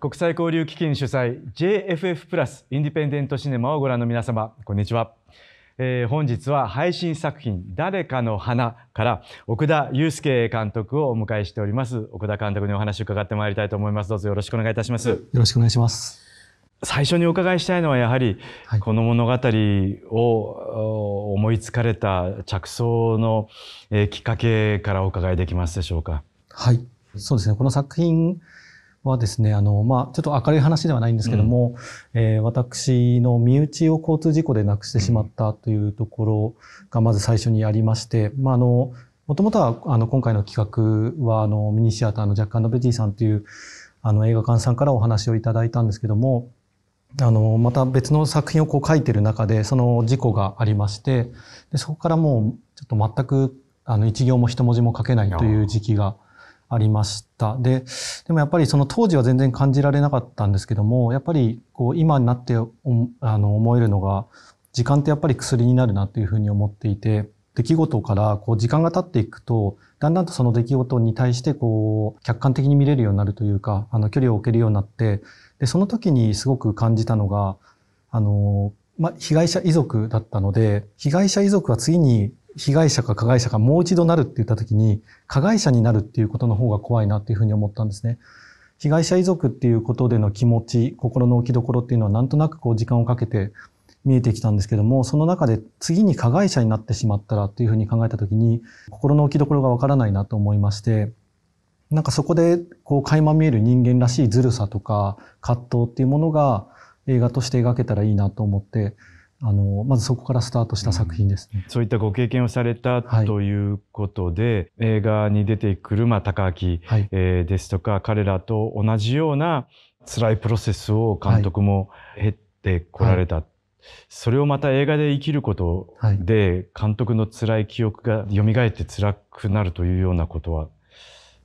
国際交流基金主催 JFF プラスインディペンデントシネマをご覧の皆様こんにちは、えー、本日は配信作品「誰かの花」から奥田祐介監督をお迎えしております奥田監督にお話を伺ってまいりたいと思いますどうぞよろしくお願いいたしますよろしくお願いします最初にお伺いしたいのはやはり、この物語を思いつかれた着想の、えきっかけからお伺いできますでしょうかはいそうですねこの作品はですね、あの、まあ、ちょっと明るい話ではないんですけども、うん、えー、私の身内を交通事故で亡くしてしまったというところがまず最初にありまして、まあ、あの、もともとは、あの、今回の企画は、あの、ミニシアターのジャッカンド・ベティさんという、あの、映画館さんからお話をいただいたんですけども、あの、また別の作品をこう書いてる中で、その事故がありまして、でそこからもう、ちょっと全く、あの、一行も一文字も書けないという時期が、ありました。で、でもやっぱりその当時は全然感じられなかったんですけども、やっぱりこう今になってあの思えるのが、時間ってやっぱり薬になるなっていうふうに思っていて、出来事からこう時間が経っていくと、だんだんとその出来事に対してこう客観的に見れるようになるというか、あの距離を置けるようになって、で、その時にすごく感じたのが、あの、まあ、被害者遺族だったので、被害者遺族は次に被害者か加害者かもう一度なるって言った時に、加害者になるっていうことの方が怖いなっていうふうに思ったんですね。被害者遺族っていうことでの気持ち、心の置きどころっていうのはなんとなくこう時間をかけて見えてきたんですけども、その中で次に加害者になってしまったらっていうふうに考えた時に、心の置きどころがわからないなと思いまして、なんかそこでこう垣間見える人間らしいずるさとか葛藤っていうものが映画として描けたらいいなと思って、あのまずそこからスタートした作品ですね、うん、そういったご経験をされたということで、はい、映画に出てくる、まあ、高明、はい、えー、ですとか彼らと同じような辛いプロセスを監督も経ってこられた、はい、それをまた映画で生きることで監督の辛い記憶が蘇って辛くなるというようなことは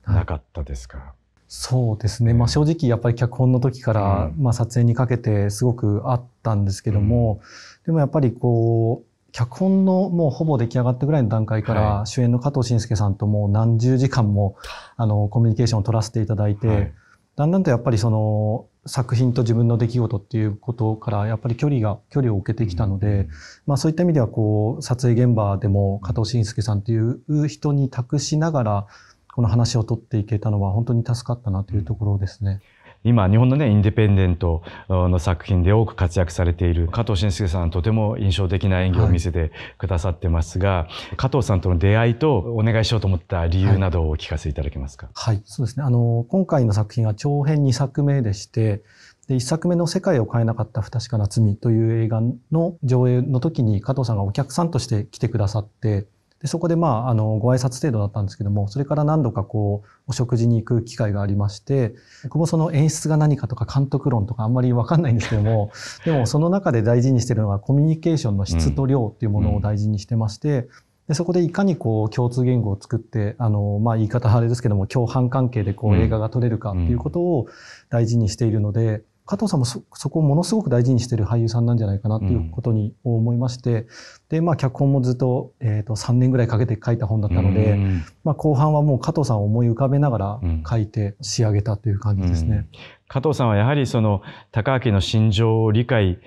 なかったですか、そうですね、まあ、正直やっぱり脚本の時から、まあ、撮影にかけてすごくあっったんですけども、でもやっぱりこう、脚本のもうほぼ出来上がったぐらいの段階から、主演の加藤慎介さんともう何十時間も、あの、コミュニケーションを取らせていただいて、はい、だんだんとやっぱりその、作品と自分の出来事っていうことからやっぱり距離が距離を置けてきたので、うん、まあそういった意味ではこう撮影現場でも加藤慎介さんという人に託しながらこの話を取っていけたのは本当に助かったなというところですね。うん今日本のねインディペンデントの作品で多く活躍されている加藤慎介さんとても印象的な演技を見せてくださってますが、はい、加藤さんとの出会いとお願いしようと思った理由などをお聞かせいただけますか。はい、はい、そうですねあの今回の作品は長編2作目でしてで1作目の「世界を変えなかった不確かな罪」という映画の上映の時に加藤さんがお客さんとして来てくださってでそこでまああのご挨拶程度だったんですけどもそれから何度かこうお食事に行く機会がありまして僕もその演出が何かとか監督論とかあんまり分かんないんですけども でもその中で大事にしてるのはコミュニケーションの質と量っていうものを大事にしてまして。でそこでいかにこう共通言語を作ってあの、まあ、言い方あれですけども共犯関係でこう映画が撮れるかっていうことを大事にしているので、加藤さんもそこをものすごく大事にしている俳優さんなんじゃないかなということに思いまして、うん、でまあ脚本もずっと,、えーと、3年ぐらいかけて書いた本だったので、うん、まあ、後半はもう加藤さんを思い浮かべながら書いて仕上げたという感じですね、うん、加藤さんはやはりその高明の心情を理解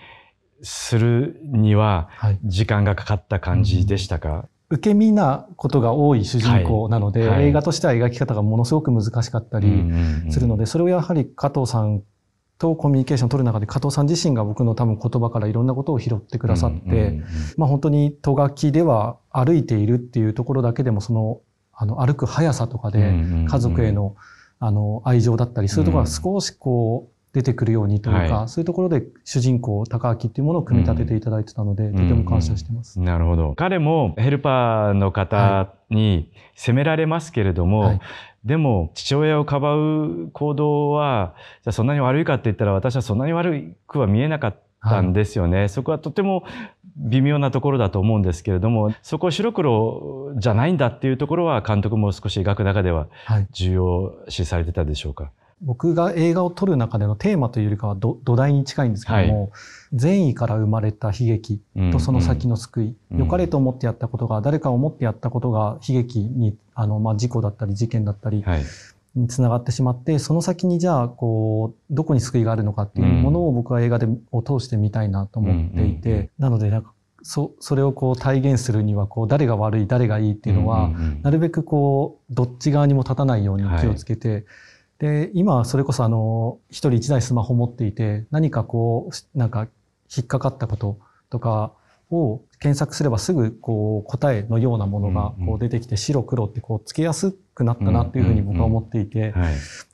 するには時間がかかった感じでしたか、はい受け身なことが多い主人公なので、はいはい、映画としては描き方がものすごく難しかったりするので、それをやはり加藤さんとコミュニケーションを取る中で加藤さん自身が僕の多分言葉からいろんなことを拾ってくださって、まあ本当に戸キでは歩いているっていうところだけでもそのあの歩く速さとかで家族へのあの愛情だったりそういうところが少しこう出てくるようにというか、はい、そういうところで主人公高明っていうものを組み立てていただいてたので、うん、とても感謝してます、うん、なるほど彼もヘルパーの方に責められますけれども、はい、でも父親をかばう行動はじゃそんなに悪いかって言ったら私はそんなに悪くは見えなかったんですよね。はい、そこはとても微妙なところだと思うんですけれどもそこを白黒じゃないんだっていうところは監督も少し描く中では重要視されてたでしょうか。はい僕が映画を撮る中でのテーマというよりかは土台に近いんですけども、はい、善意から生まれた悲劇とその先の救い、良、うんうん、かれと思ってやったことが、誰かを思ってやったことが悲劇に、あの、まあ、事故だったり事件だったり、につながってしまってその先にじゃあこうどこに救いがあるのかっていうものを僕は映画でを通してみたいなと思っていて、うんうん、なのでなんかそそれをこう体現するにはこう誰が悪い誰がいいっていうのは、うんうん、なるべくこうどっち側にも立たないように気をつけて。はいで、今それこそあの、一人一台スマホ持っていて、何かこう、なんか引っかかったこととかを検索すればすぐこう答えのようなものがこう出てきて、白黒ってこうつけやすくなったなっていうふうに僕は思っていて、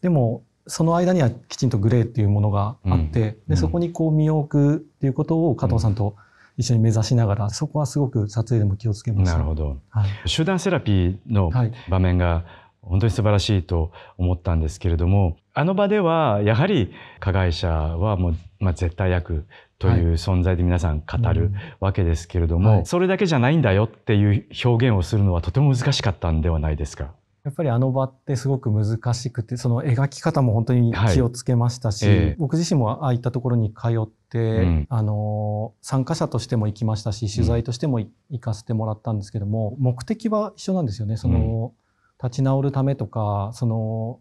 でも、その間にはきちんとグレーっていうものがあって、で、そこにこう身を置くっていうことを加藤さんと、一緒に目指しながらそこはすごく撮影でも気をつけましなるほど、はい、集団セラピーの場面が本当に素晴らしいと思ったんですけれどもあの場ではやはり加害者はもう、まあ、絶対役という存在で皆さん語るわけですけれども、はいうんはい、それだけじゃないんだよっていう表現をするのはとても難しかったんではないですか。やっぱりあの場ってすごく難しくてその描き方も本当に気をつけましたし、はいえー、僕自身もああいったところに通って、うん、あの参加者としても行きましたし取材としても、うん、行かせてもらったんですけども目的は一緒なんですよね。その、立ち直るためとかその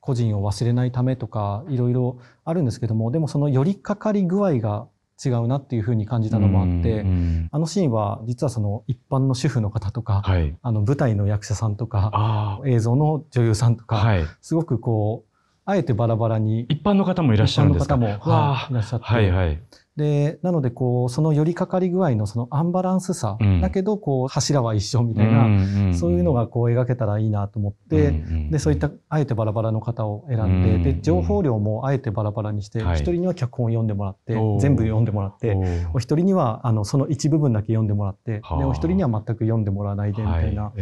個人を忘れないためとかいろいろあるんですけどもでもその寄りかかり具合が違うなっていうふうに感じたのもあって、あのシーンは実はその一般の主婦の方とか、はい、あの舞台の役者さんとか映像の女優さんとか、はい、すごくこうあえてバラバラに一般の方もいらっしゃるんですか一般の方も、はい、いらっしゃって、はいはい、でなのでこうその寄りかかり具合のそのアンバランスさ、だけどこう柱は一緒みたいな、そういうのがこう描けたらいいなと思って、でそういったあえてバラバラの方を選んでで情報量もあえてバラバラにして一、人には脚本を読んでもらって、全部読んでもらってお一人にはあのその一部分だけ読んでもらってでお一人には全く読んでもらわないでみたいな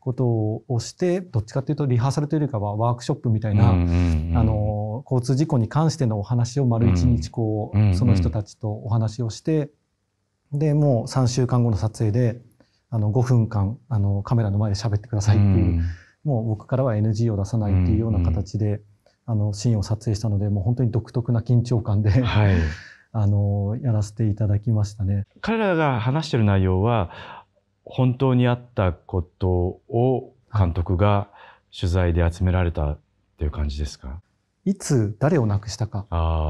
ことをして、どっちかっていうとリハーサルというよりかはワークショップみたいな、あの交通事故に関してのお話を丸一日こう、うん、その人たちとお話をして、うん、でもう3週間後の撮影であの5分間あのカメラの前で喋ってくださいっていう、もう僕からは NG を出さないっていうような形で、あのシーンを撮影したのでもう本当に独特な緊張感で、はい、あのやらせていただきましたね。彼らが話してる内容は本当にあったことを監督が取材で集められたっていう感じですかいつ誰を亡くしたか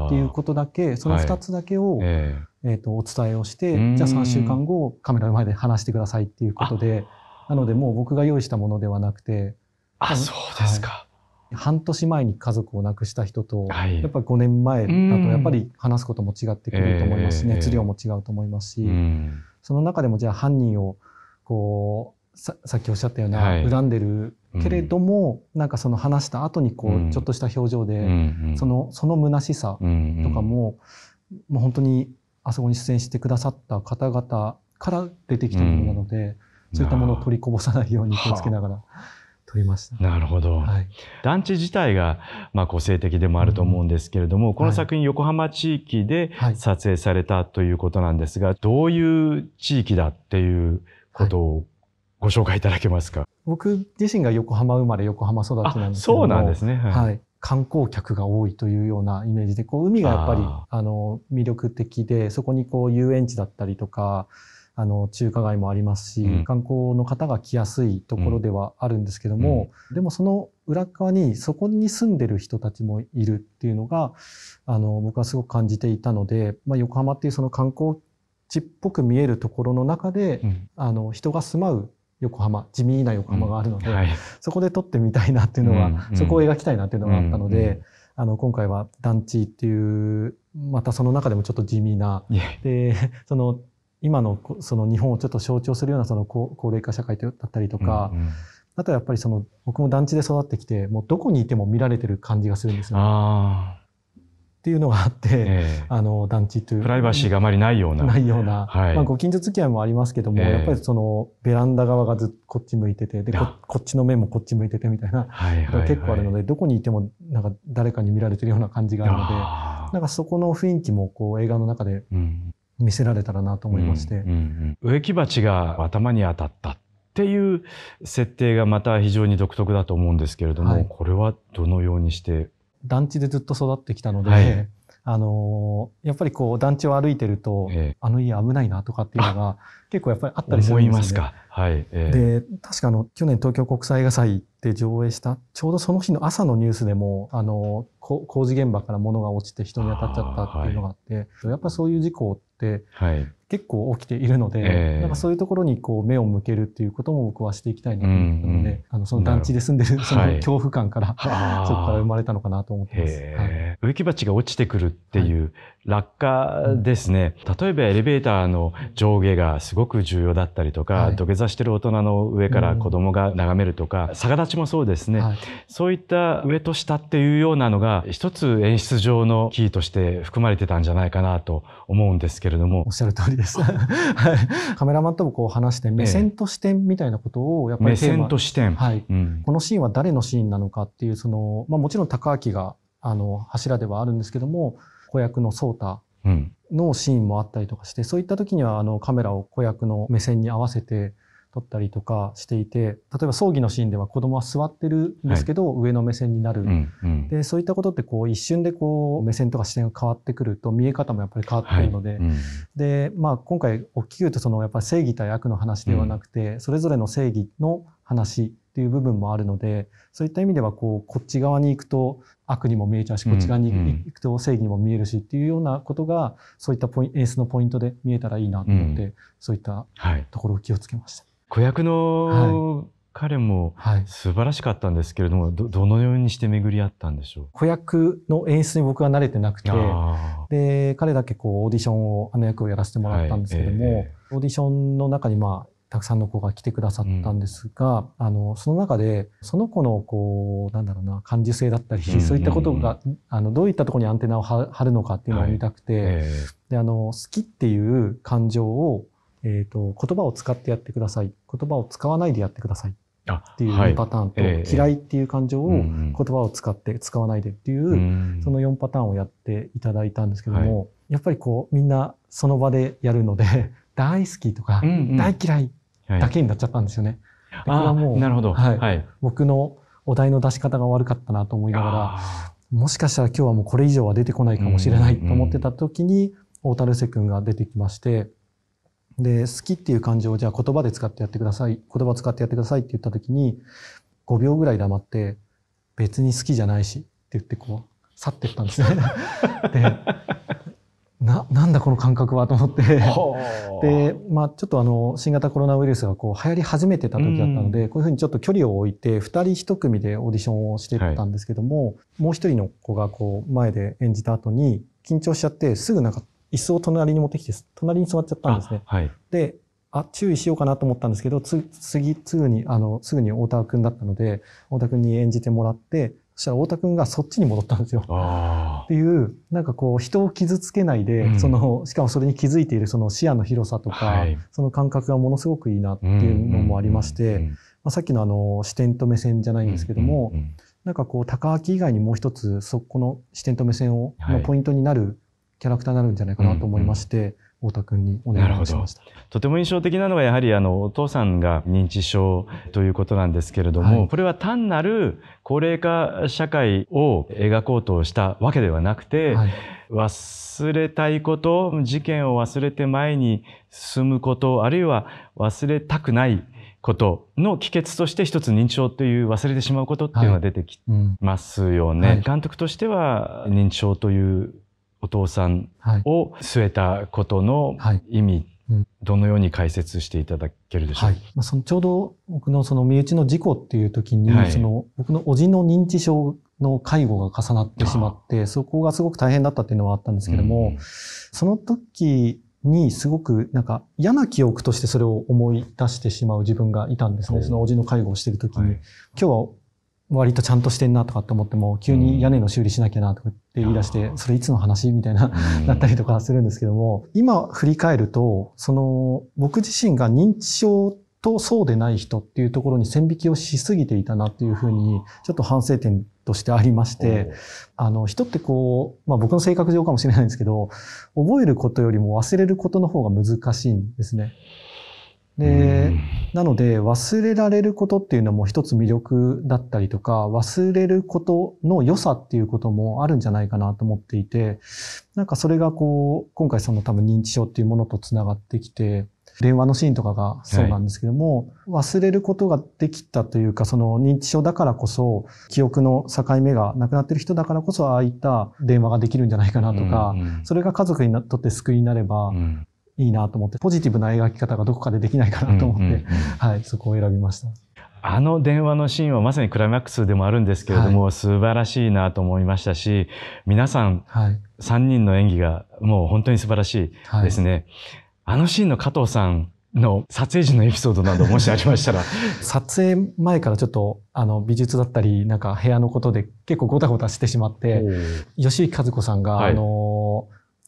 っていうことだけその2つだけを、はい、えー、とお伝えをしてじゃあ3週間後カメラの前で話してくださいっていうことでなのでもう僕が用意したものではなくてあそうですか、はい、半年前に家族を亡くした人と、はい、やっぱり5年前だとやっぱり話すことも違ってくると思いますし、熱量も違うと思いますし、その中でもじゃあ犯人をこうさっきおっしゃったような、恨んでるけれども、なんかその話した後にこう、ちょっとした表情で、そのその虚しさとかも、もう本当にあそこに出演してくださった方々から出てきたものなので、そういったものを取りこぼさないように気をつけながら。取りましたなるほど、はい、団地自体が、まあ、個性的でもあると思うんですけれども、うん、この作品、横浜地域で撮影されたということなんですが、はい、どういう地域だっていうことをご紹介いただけますか僕自身が横浜生まれ横浜育ちなんですけどそうなんですね、はい、はい、観光客が多いというようなイメージでこう海がやっぱりあの魅力的でそこにこう遊園地だったりとかあの中華街もありますし、うん、観光の方が来やすいところではあるんですけども、うん、でもその裏側にそこに住んでる人たちもいるっていうのがあの僕はすごく感じていたので、まあ、横浜っていうその観光地っぽく見えるところの中で、うん、あの人が住まう横浜地味な横浜があるので、はい、そこで撮ってみたいなっていうのは、そこを描きたいなっていうのがあったので、あの今回は団地っていうまたその中でもちょっと地味な、でその今のその日本をちょっと象徴するようなその高齢化社会だったりとか、うんうん、あとはやっぱりその僕も団地で育ってきてもうどこにいても見られてる感じがするんですよ、ね。っていうのがあって、えー、あの団地というプライバシーがあまりないようなないような、はい、まあ、ご近所付き合いもありますけども、えー、やっぱりそのベランダ側がずっとこっち向いててでこっちの面もこっち向いててみたいな、はいはいはい、結構あるのでどこにいてもなんか誰かに見られてるような感じがあるのでなんかそこの雰囲気もこう映画の中で見せられたらなと思いまして、うんうんうん、植木鉢が頭に当たったっていう設定がまた非常に独特だと思うんですけれども、はい、これはどのようにして団地でずっと育ってきたので、はい、あのー、やっぱりこう団地を歩いてると、えあの家危ないなとかっていうのが結構やっぱりあったりするんですよ、ね、思いますか。はい、えー、で確かあの去年東京国際映画祭で上映したちょうどその日の朝のニュースでもあの工事現場から物が落ちて人に当たっちゃったっていうのがあって、はい、やっぱそういう事故って結構起きているので、はい、なんかそういうところにこう目を向けるっていうことも僕はしていきたいなと思ったので、うんあのその団地で住んでるその恐怖感から、はい、そこから生まれたのかなと思ってます。植木鉢が落ちてくるっていう落下ですね、うん、例えばエレベーターの上下がすごく重要だったりとか、土下座座してる大人の上から子供が眺めるとか、うん、逆立ちもそうですね、はい、そういった上と下っていうようなのが一つ演出上のキーとして含まれてたんじゃないかなと思うんですけれどもおっしゃる通りですはい、カメラマンともこう話して目線と視点みたいなことをやっぱり、目線と視点、はいうん、このシーンは誰のシーンなのかっていうその、まあ、もちろん高明があの柱ではあるんですけども子役の颯太のシーンもあったりとかして、そういった時にはあのカメラを子役の目線に合わせて撮ったりとかしていて、例えば葬儀のシーンでは子供は座ってるんですけど、はい、上の目線になる、うんうん、で、そういったことってこう一瞬でこう目線とか視点が変わってくると見え方もやっぱり変わってくるので、はいうん、で、まあ今回大きく言うとそのやっぱり正義対悪の話ではなくて、うん、それぞれの正義の話っていう部分もあるのでそういった意味ではこうこっち側に行くと悪にも見えちゃうし、こっち側に行くと正義にも見えるしっていうようなことがそういったポイン演出のポイントで見えたらいいなと思って、うん、そういったところを気をつけました。はい、子役の、はい彼も素晴らしかったんですけれども、はい、どどのようにして巡り合ったんでしょう子役の演出に僕は慣れてなくてで彼だけこうオーディションをあの役をやらせてもらったんですけども、はいえー、オーディションの中に、まあ、たくさんの子が来てくださったんですが、うん、あのその中でその子のこうなんだろうな感受性だったり、うん、そういったことが、あのどういったところにアンテナを張るのかっていうのを見たくて、はい、であの好きっていう感情を、えーと、言葉を使ってやってください言葉を使わないでやってくださいっていうパターンと、はい、嫌いっていう感情を言葉を使って使わないでっていう、うん、その4パターンをやっていただいたんですけども、はい、やっぱりこうみんなその場でやるので大好きとか、大嫌いだけになっちゃったんですよね。これはもう、なるほど、はい。僕のお題の出し方が悪かったなと思いながら、もしかしたら今日はもうこれ以上は出てこないかもしれないと思ってた時に、大樽瀬く君が出てきまして、で、好きっていう感情をじゃあ言葉で使ってやってください、言葉使ってやってくださいって言った時に、5秒ぐらい黙って、別に好きじゃないしって言ってこう、去ってったんですね で、な、なんだこの感覚はと思ってで、まあちょっとあの、新型コロナウイルスがこう流行り始めてた時だったので、うん、こういうふうにちょっと距離を置いて、二人一組でオーディションをしてたんですけども、はい、もう一人の子がこう、前で演じた後に、緊張しちゃって、すぐなんか、椅子を隣に持ってきて、隣に座っちゃったんですね。はい、で、あ、注意しようかなと思ったんですけど、つ、次、すぐに、あの、すぐに太田君だったので、太田君に演じてもらって、そしたら太田んがそっちに戻ったんですよ。っていう、なんかこう、人を傷つけないで、うん、その、しかもそれに気づいているその視野の広さとか、はい、その感覚がものすごくいいなっていうのもありまして、さっきのあの、視点と目線じゃないんですけども、うんうんうん、なんかこう、高明以外にもう一つ、そこの視点と目線を、のポイントになるキャラクターになるんじゃないかなと思いまして、太田君にお願いしました。とても印象的なのはやはりあのお父さんが認知症ということなんですけれども、はい、これは単なる高齢化社会を描こうとしたわけではなくて、はい、忘れたいこと事件を忘れて前に進むことあるいは忘れたくないことの帰結として一つ認知症という忘れてしまうことっていうのが出てきますよね。はいうん、監督としては認知症というお父さんを据えたことの意味、はいはいうん、どのように解説していただけるでしょうか、はいまあ、そのちょうど僕のその身内の事故っていう時に、その僕の叔父の認知症の介護が重なってしまって、そこがすごく大変だったっていうのはあったんですけども、うん、その時にすごくなんか嫌な記憶としてそれを思い出してしまう自分がいたんですね。その叔父の介護をしてる時に、はい、今日は割とちゃんとしてんなとかって思っても、急に屋根の修理しなきゃなとかって言い出して、それいつの話みたいな、なったりとかするんですけども、今振り返ると、その、僕自身が認知症とそうでない人っていうところに線引きをしすぎていたなっていうふうに、ちょっと反省点としてありまして、あの、人ってこう、まあ僕の性格上かもしれないんですけど、覚えることよりも忘れることの方が難しいんですね。で、なので忘れられることっていうのも一つ魅力だったりとか、忘れることの良さっていうこともあるんじゃないかなと思っていて、なんかそれがこう、今回その多分認知症っていうものと繋がってきて、電話のシーンとかがそうなんですけども、はい、忘れることができたというか、その認知症だからこそ、記憶の境目がなくなってる人だからこそ、ああいった電話ができるんじゃないかなとか、うんうん、それが家族にとって救いになれば、いいなと思って、ポジティブな描き方がどこかでできないかなと思って、うんうんうん、はい、そこを選びました。あの電話のシーンはまさにクライマックスでもあるんですけれども、はい、素晴らしいなと思いましたし、皆さん、はい、3人の演技がもう本当に素晴らしいですね。はい、あのシーンの加藤さんの撮影時のエピソードなどもしありましたら 撮影前からちょっとあの美術だったりなんか部屋のことで結構ごたごたしてしまって吉井和子さんが、はい、あの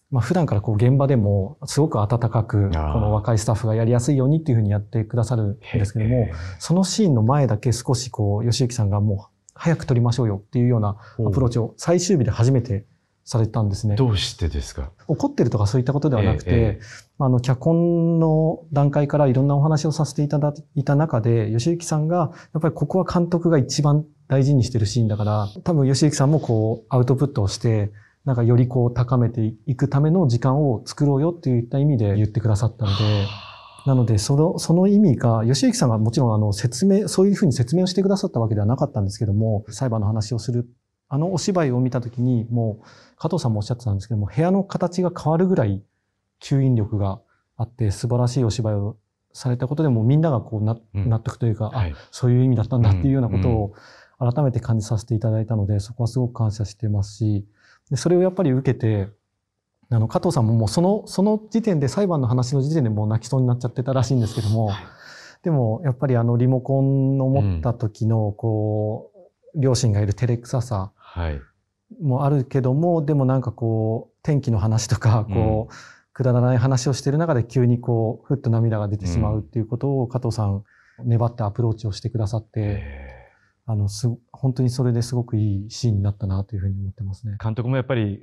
まあ、普段からこう現場でもすごく温かくこの若いスタッフがやりやすいようにっていうふうにやってくださるんですけどもそのシーンの前だけ少しこう吉行さんがもう早く撮りましょうよっていうようなアプローチを最終日で初めてされたんですね。どうしてですか怒ってるとかそういったことではなくて、あの脚本の段階からいろんなお話をさせていただいた中で吉行さんがやっぱりここは監督が一番大事にしてるシーンだから多分吉行さんもこうアウトプットをしてなんかよりこう高めていくための時間を作ろうよっていった意味で言ってくださったので、なので、その、その意味が、吉行さんがもちろんあの説明、そういうふうに説明をしてくださったわけではなかったんですけども、裁判の話をする、あのお芝居を見たときに、もう、加藤さんもおっしゃってたんですけども、部屋の形が変わるぐらい吸引力があって、素晴らしいお芝居をされたことでもみんながこう納,、納得というか、うんはい、あそういう意味だったんだっていうようなことを、改めて感じさせていただいたので、そこはすごく感謝してますし、でそれをやっぱり受けて、あの、加藤さんももうその、その時点で、裁判の話の時点でもう泣きそうになっちゃってたらしいんですけども、でも、やっぱりあの、リモコンを持った時の、こう、両親がいる照れくささもあるけども、でもなんかこう、天気の話とか、こう、くだらない話をしてる中で急にこう、ふっと涙が出てしまうっていうことを加藤さん、粘ってアプローチをしてくださって、あの、す、本当にそれですごくいいシーンになったなというふうに思ってますね。監督もやっぱり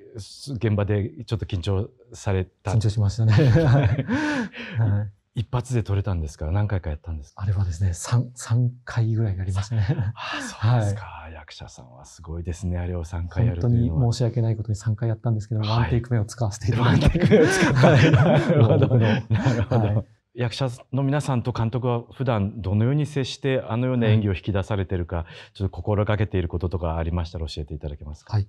現場でちょっと緊張された。緊張しましたね。はい、一発で撮れたんですから何回かやったんですあれはですね、3、3回ぐらいやりましたね。あ そうですか、はい、役者さんはすごいですね。あれを3回やる本当に申し訳ないことに3回やったんですけど、はい、ワンテイク目を使わせていただいて。ワンテイク目を使った。なるほど。なるほど。役者の皆さんと監督は普段どのように接してあのような演技を引き出されてるか、はい、ちょっと心がけていることとかありましたら教えていただけますか。はい、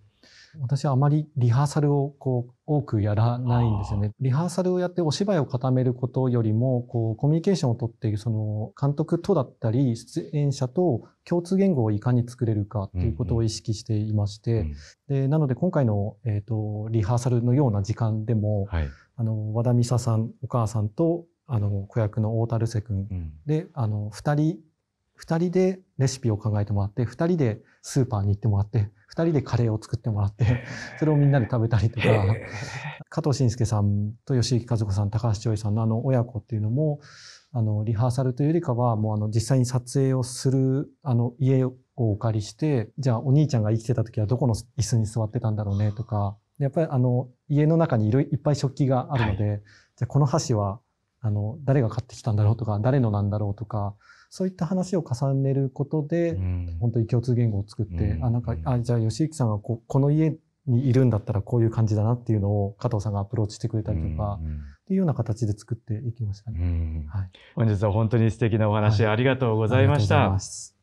私はあまりリハーサルをこう多くやらないんですよね。リハーサルをやってお芝居を固めることよりもこうコミュニケーションをとってその監督とだったり出演者と共通言語をいかに作れるかということを意識していまして、うんうん、でなので今回の、えーと、とリハーサルのような時間でも、はい、あの和田美沙さんお母さんとあの子役の大樽瀬君、うん、であの2人2人でレシピを考えてもらって2人でスーパーに行ってもらって2人でカレーを作ってもらって それをみんなで食べたりとか加藤慎介さんと吉行和子さん高橋千代さんのあの親子っていうのもあのリハーサルというよりかはもうあの実際に撮影をするあの家をお借りしてじゃあお兄ちゃんが生きてた時はどこの椅子に座ってたんだろうねとかやっぱりあの家の中にいろいっぱい食器があるので、じゃあこの箸はあの、誰が買ってきたんだろうとか、誰のなんだろうとか、そういった話を重ねることで、うん、本当に共通言語を作って、うん、あ、なんか、あ、じゃあ、吉行さんがここの家にいるんだったらこういう感じだなっていうのを加藤さんがアプローチしてくれたりとか、うんっていうような形で作っていきましたね。うん、はい、本日は本当に素敵なお話、はい、ありがとうございました。